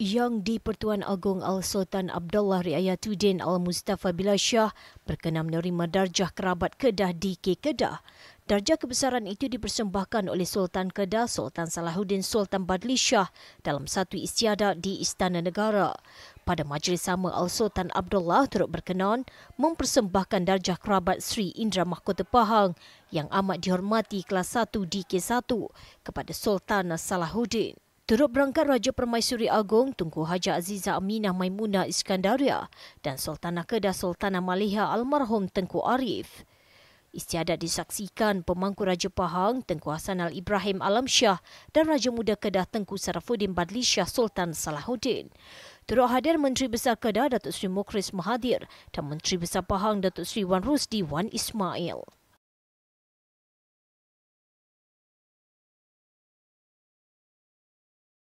Yang di-Pertuan Agong Al-Sultan Abdullah Riayatuddin Al-Mustafa Bila Shah berkenan menerima darjah kerabat Kedah di K. Kedah. Darjah kebesaran itu dipersembahkan oleh Sultan Kedah Sultan Salahuddin Sultan Badli Shah dalam satu istiadat di Istana Negara. Pada majlis sama Al-Sultan Abdullah turut berkenan mempersembahkan darjah kerabat Sri Indra Mahkota Pahang yang amat dihormati kelas 1 di K1 kepada Sultan Salahuddin. Turut berangkat Raja Permaisuri Agong Tunku Haji Aziza Aminah Maimuna Iskandaria dan Sultanah Kedah Sultanah Malihah Almarhum Tengku Arif. Istiadat disaksikan pemangku Raja Pahang Tengku Hasan Al Ibrahim Alam Shah dan Raja Muda Kedah Tengku Sarafuddin Badli Shah Sultan Salahuddin. Turut hadir Menteri Besar Kedah Datuk Seri Mukris Mahathir dan Menteri Besar Pahang Datuk Seri Wan Rusdi Wan Ismail.